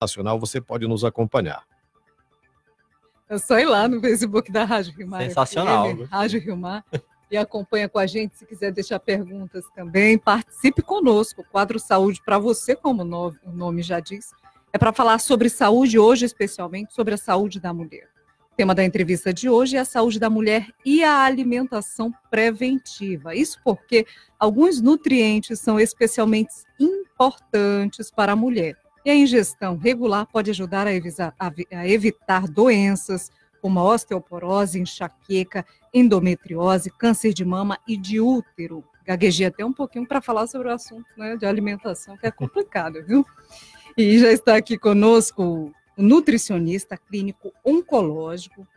Nacional, você pode nos acompanhar. É só ir lá no Facebook da Rádio Rimar. Sensacional. FM, Rádio Rimar. e acompanha com a gente. Se quiser deixar perguntas também, participe conosco. O quadro Saúde para você, como o nome já diz, é para falar sobre saúde hoje, especialmente sobre a saúde da mulher. O tema da entrevista de hoje é a saúde da mulher e a alimentação preventiva. Isso porque alguns nutrientes são especialmente importantes para a mulher. E a ingestão regular pode ajudar a, evisar, a evitar doenças como osteoporose, enxaqueca, endometriose, câncer de mama e de útero. Gaguejei até um pouquinho para falar sobre o assunto né, de alimentação, que é complicado, viu? E já está aqui conosco o nutricionista clínico oncológico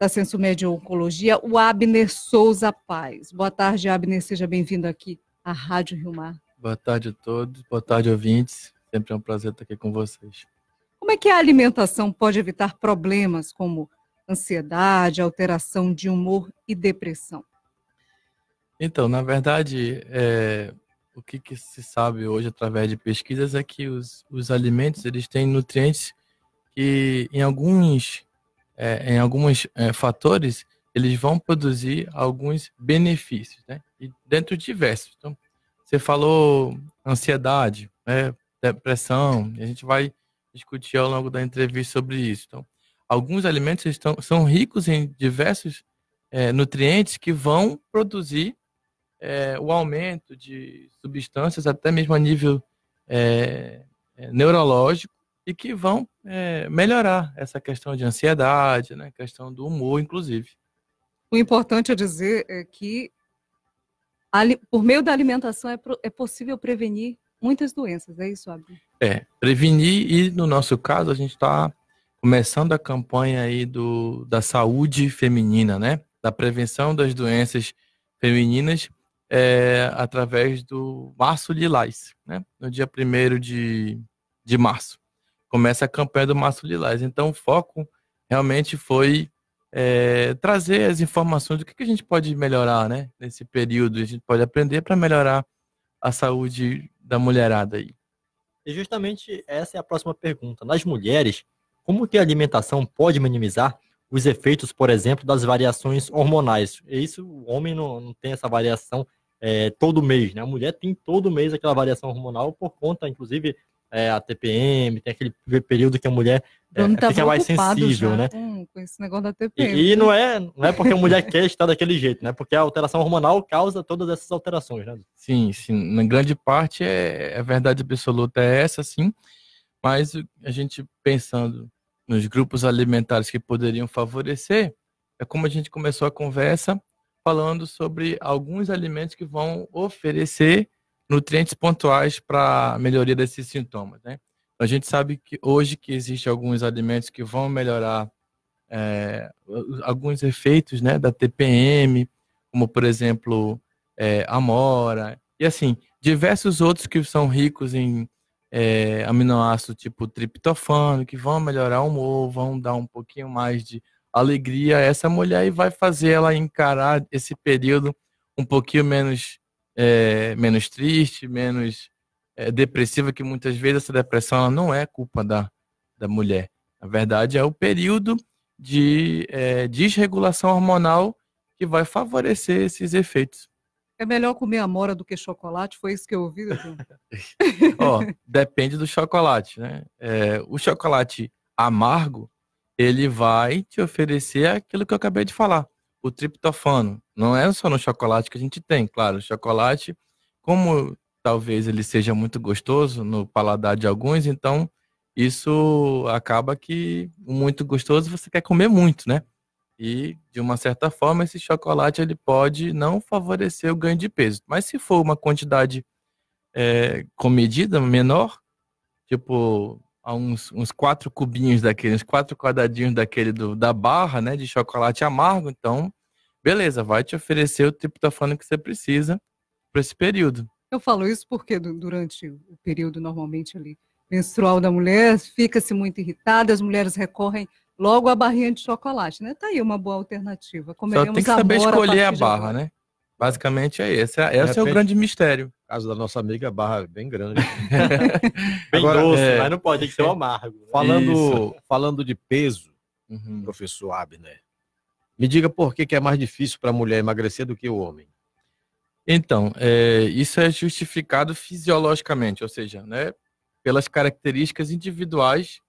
da Centro Médio Oncologia, o Abner Souza Paz. Boa tarde, Abner, seja bem-vindo aqui à Rádio Rio Mar. Boa tarde a todos, boa tarde, ouvintes. Sempre é um prazer estar aqui com vocês. Como é que a alimentação pode evitar problemas como ansiedade, alteração de humor e depressão? Então, na verdade, é, o que, que, se sabe hoje através de pesquisas é que os, os alimentos eles têm nutrientes que em alguns é, em alguns é, fatores eles vão produzir alguns benefícios, né? E dentro de diversos. Então, você falou ansiedade, né? depressão, e a gente vai discutir ao longo da entrevista sobre isso. Então, alguns alimentos estão, são ricos em diversos é, nutrientes que vão produzir é, o aumento de substâncias, até mesmo a nível é, neurológico, e que vão melhorar essa questão de ansiedade, né, questão do humor, inclusive. O importante é dizer é que por meio da alimentação é, é possível prevenir muitas doenças, é isso, Abel? É, prevenir e no nosso caso a gente está começando a campanha aí do, da saúde feminina, né? Da prevenção das doenças femininas é, através do Março Lilás, né? No dia 1 de, de março. Começa a campanha do Março Lilás. Então o foco realmente foi é, trazer as informações do que, que a gente pode melhorar, né? Nesse período, a gente pode aprender para melhorar a saúde da mulherada aí. E justamente essa é a próxima pergunta. Nas mulheres, como que a alimentação pode minimizar os efeitos, por exemplo, das variações hormonais? E é isso, o homem não, não tem essa variação é, todo mês, né? A mulher tem todo mês aquela variação hormonal por conta, inclusive, é, a TPM, tem aquele período que a mulher é, tá fica mais sensível, né? Com, com, esse negócio da TPM. E, e, né? não, é, não é porque a mulher quer estar daquele jeito, né? Porque a alteração hormonal causa todas essas alterações, né? Sim, sim. Na grande parte, é, é, verdade absoluta é essa, sim. Mas a gente pensando nos grupos alimentares que poderiam favorecer, é como a gente começou a conversa falando sobre alguns alimentos que vão oferecer nutrientes pontuais para melhoria desses sintomas, né? A gente sabe que hoje que existe alguns alimentos que vão melhorar é, alguns efeitos, né, da TPM, como por exemplo é, amora e assim diversos outros que são ricos em é, aminoácido tipo triptofano que vão melhorar o humor, vão dar um pouquinho mais de alegria a essa mulher e vai fazer ela encarar esse período um pouquinho menos é, menos triste, menos é, depressiva, que muitas vezes essa depressão não é culpa da, da mulher. Na verdade, é o período de é, desregulação hormonal que vai favorecer esses efeitos. É melhor comer amora do que chocolate? Foi isso que eu ouvi? depende do chocolate, né? É, o chocolate amargo, ele vai te oferecer aquilo que eu acabei de falar o triptofano. Não é só no chocolate que a gente tem, claro. O chocolate, como talvez ele seja muito gostoso no paladar de alguns, então isso acaba que muito gostoso você quer comer muito, né? E de uma certa forma esse chocolate ele pode não favorecer o ganho de peso, mas se for uma quantidade é, eh, com medida menor, tipo a uns, uns quatro cubinhos daquele, uns quatro quadradinhos daquele do, da barra, né, de chocolate amargo, então, beleza, vai te oferecer o triptofano que você precisa para esse período. Eu falo isso porque durante o período normalmente ali menstrual da mulher fica-se muito irritada, as mulheres recorrem logo à barrinha de chocolate, né? Tá aí uma boa alternativa. Comeremos Só tem que saber escolher a, a barra, né? Basicamente é esse. É, esse repente, é o grande mistério. caso da nossa amiga é barra bem grande. bem Agora, doce, é... mas não pode, tem que ser um amargo. Né? Falando, falando de peso, uhum. professor Abner, me diga por que, que é mais difícil para a mulher emagrecer do que o homem. Então, é, isso é justificado fisiologicamente, ou seja, né, pelas características individuais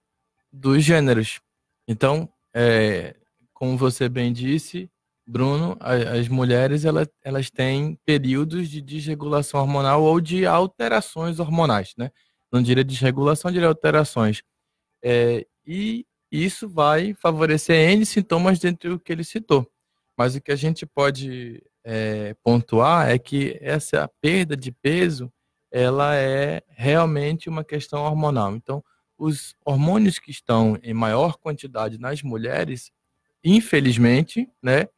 dos gêneros. Então, é, como você bem disse, Bruno, as mulheres elas, elas têm períodos de desregulação hormonal ou de alterações hormonais, né? Não diria desregulação, diria alterações. É, e isso vai favorecer N sintomas dentro do que ele citou. Mas o que a gente pode é, pontuar é que essa perda de peso ela é realmente uma questão hormonal. Então, os hormônios que estão em maior quantidade nas mulheres, infelizmente, né,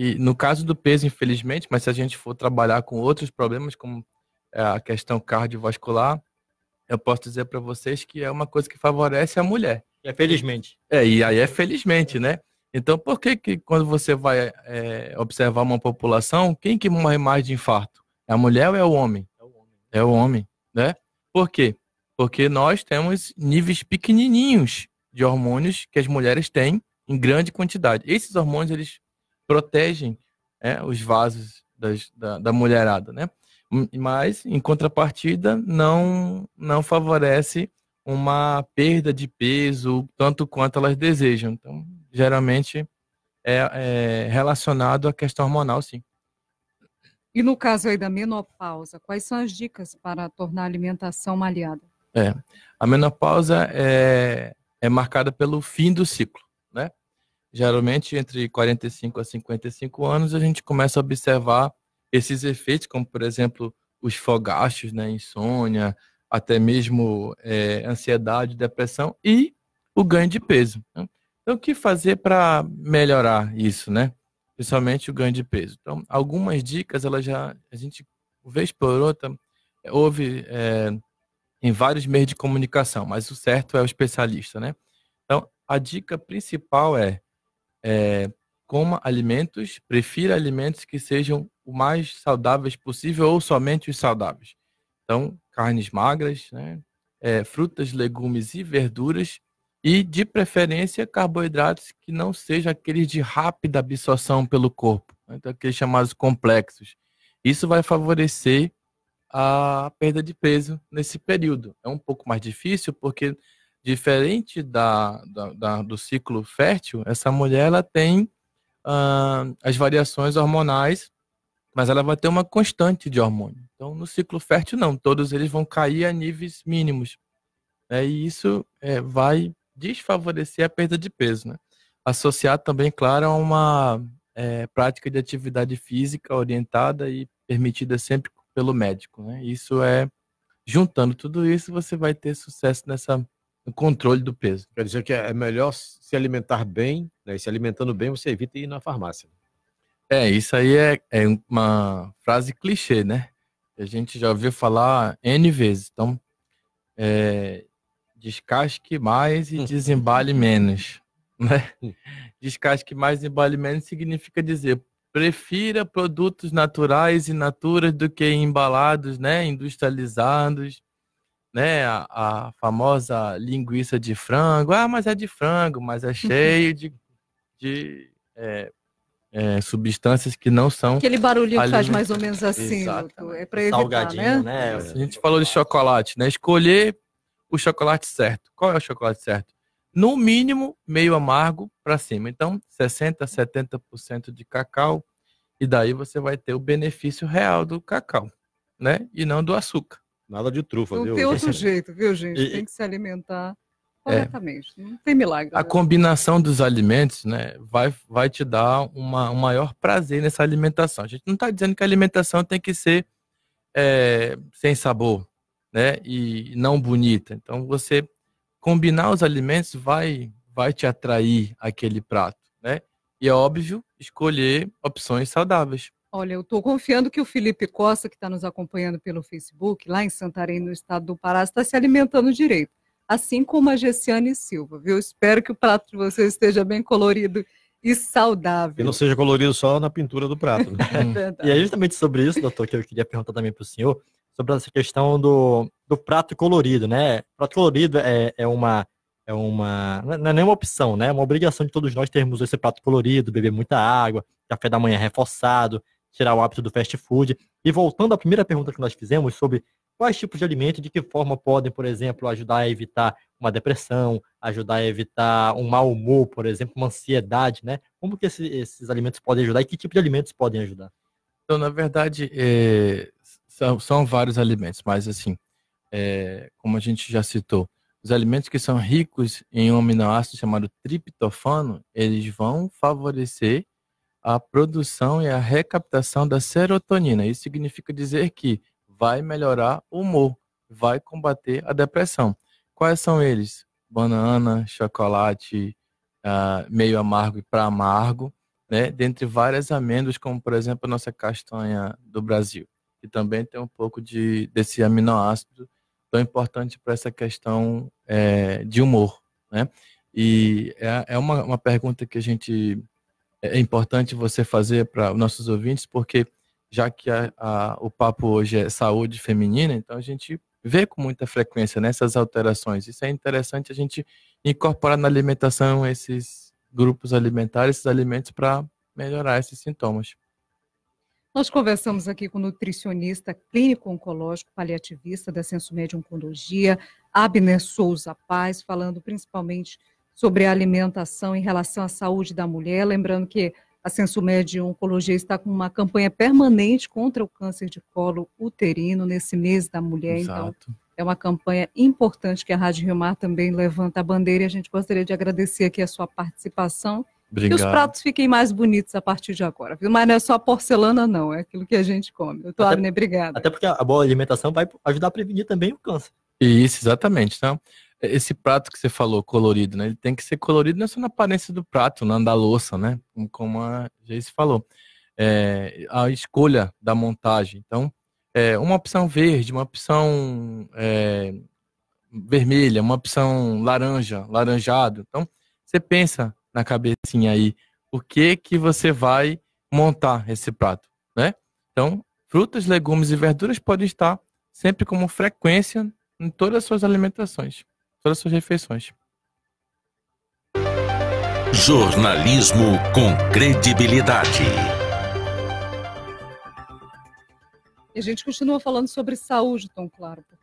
e no caso do peso, infelizmente, mas se a gente for trabalhar com outros problemas, como é, a questão cardiovascular, eu posso dizer para vocês que é uma coisa que favorece a mulher. É felizmente. É, e aí é felizmente, né? Então, por que, que quando você vai é, observar uma população, quem que morre mais de infarto? É a mulher ou é o homem? É o homem. É o homem, né? Por quê? Porque nós temos níveis pequenininhos de hormônios que as mulheres têm em grande quantidade. Esses hormônios, eles protegem é, os vasos das, da, da, mulherada, né? Mas, em contrapartida, não, não favorece uma perda de peso tanto quanto elas desejam. Então, geralmente, é, é relacionado à questão hormonal, sim. E no caso aí da menopausa, quais são as dicas para tornar a alimentação maleada? É, a menopausa é, é marcada pelo fim do ciclo, né? geralmente entre 45 a 55 anos, a gente começa a observar esses efeitos, como por exemplo os fogachos, né, insônia, até mesmo é, ansiedade, depressão e o ganho de peso. Né? Então, o que fazer para melhorar isso, né? Principalmente o ganho de peso. Então, algumas dicas, ela já a gente vez por outra houve é, em vários meios de comunicação, mas o certo é o especialista, né? Então, a dica principal é é, coma alimentos, prefira alimentos que sejam o mais saudáveis possível ou somente os saudáveis. Então, carnes magras, né? é, frutas, legumes e verduras e, de preferência, carboidratos que não sejam aqueles de rápida absorção pelo corpo, né? então, aqueles chamados complexos. Isso vai favorecer a perda de peso nesse período. É um pouco mais difícil porque diferente da, da, da, do ciclo fértil, essa mulher ela tem ah, as variações hormonais, mas ela vai ter uma constante de hormônio. Então, no ciclo fértil, não, todos eles vão cair a níveis mínimos. Né? E isso é, vai desfavorecer a perda de peso. Né? Associar também, claro, a uma é, prática de atividade física orientada e permitida sempre pelo médico. Né? Isso é, juntando tudo isso, você vai ter sucesso nessa o controle do peso. Quer dizer que é, é melhor se alimentar bem, né? E se alimentando bem, você evita ir na farmácia. É, isso aí é, é uma frase clichê, né? A gente já ouviu falar N vezes. Então, é, descasque mais e hum. desembale menos. Né? Hum. Descasque mais e embale menos significa dizer prefira produtos naturais e naturas do que embalados, né? industrializados né, a, a, famosa linguiça de frango. Ah, mas é de frango, mas é cheio de, de é, é, substâncias que não são. Aquele barulhinho que faz mais ou menos assim, é para evitar, Salgadinho, né? né? É, a gente falou de chocolate, né? Escolher o chocolate certo. Qual é o chocolate certo? No mínimo, meio amargo para cima. Então, 60%, 70% de cacau. E daí você vai ter o benefício real do cacau, né? E não do açúcar. Nada de trufa, não viu? Não tem outro jeito, viu, gente? E... Tem que se alimentar é. corretamente. É. Não tem milagre. A né? combinação dos alimentos, né, vai, vai te dar uma, um maior prazer nessa alimentação. A gente não está dizendo que a alimentação tem que ser é, sem sabor, né, e não bonita. Então, você combinar os alimentos vai, vai te atrair aquele prato, né? E é óbvio escolher opções saudáveis. Olha, eu estou confiando que o Felipe Costa, que está nos acompanhando pelo Facebook, lá em Santarém, no estado do Pará, está se alimentando direito. Assim como a Gessiane Silva, viu? Espero que o prato de vocês esteja bem colorido e saudável. Que não seja colorido só na pintura do prato. Né? É e é justamente sobre isso, doutor, que eu queria perguntar também para o senhor, sobre essa questão do, do prato colorido, né? Prato colorido é, é uma é uma. É, não é nenhuma opção, né? É uma obrigação de todos nós termos esse prato colorido, beber muita água, café da manhã reforçado tirar o hábito do fast food. E voltando à primeira pergunta que nós fizemos sobre quais tipos de alimentos, de que forma podem, por exemplo, ajudar a evitar uma depressão, ajudar a evitar um mau humor, por exemplo, uma ansiedade, né? Como que esse, esses alimentos podem ajudar e que tipo de alimentos podem ajudar? Então, na verdade, é, são, são, vários alimentos, mas assim, é, como a gente já citou, os alimentos que são ricos em um aminoácido chamado triptofano, eles vão favorecer a produção e a recaptação da serotonina. Isso significa dizer que vai melhorar o humor, vai combater a depressão. Quais são eles? Banana, chocolate uh, meio amargo e para amargo, né? dentre várias amêndoas, como por exemplo a nossa castanha do Brasil, que também tem um pouco de, desse aminoácido tão importante para essa questão é, de humor. Né? E é, é uma, uma pergunta que a gente é, é importante você fazer para os nossos ouvintes, porque já que a, a, o papo hoje é saúde feminina, então a gente vê com muita frequência nessas né, alterações. Isso é interessante a gente incorporar na alimentação esses grupos alimentares, esses alimentos para melhorar esses sintomas. Nós conversamos aqui com o nutricionista clínico oncológico paliativista da Senso Médio Oncologia, Abner Souza Paz, falando principalmente sobre a alimentação em relação à saúde da mulher. Lembrando que a Sensumed Oncologia está com uma campanha permanente contra o câncer de colo uterino nesse mês da mulher. Então, Exato. Então, é uma campanha importante que a Rádio Rio Mar também levanta a bandeira e a gente gostaria de agradecer aqui a sua participação. Obrigado. Que os pratos fiquem mais bonitos a partir de agora, Mas não é só porcelana, não, é aquilo que a gente come. Eu tô até, Abner, obrigada. Até porque a boa alimentação vai ajudar a prevenir também o câncer. Isso, exatamente. Então, esse prato que você falou, colorido, né? Ele tem que ser colorido não é só na aparência do prato, na é da louça, né? Como a Jace falou. É, a escolha da montagem. Então, é, uma opção verde, uma opção é, vermelha, uma opção laranja, laranjado. Então, você pensa na cabecinha aí, o que que você vai montar esse prato, né? Então, frutas, legumes e verduras podem estar sempre como frequência em todas as suas alimentações todas as suas refeições. Jornalismo com credibilidade. E a gente continua falando sobre saúde, Tom claro,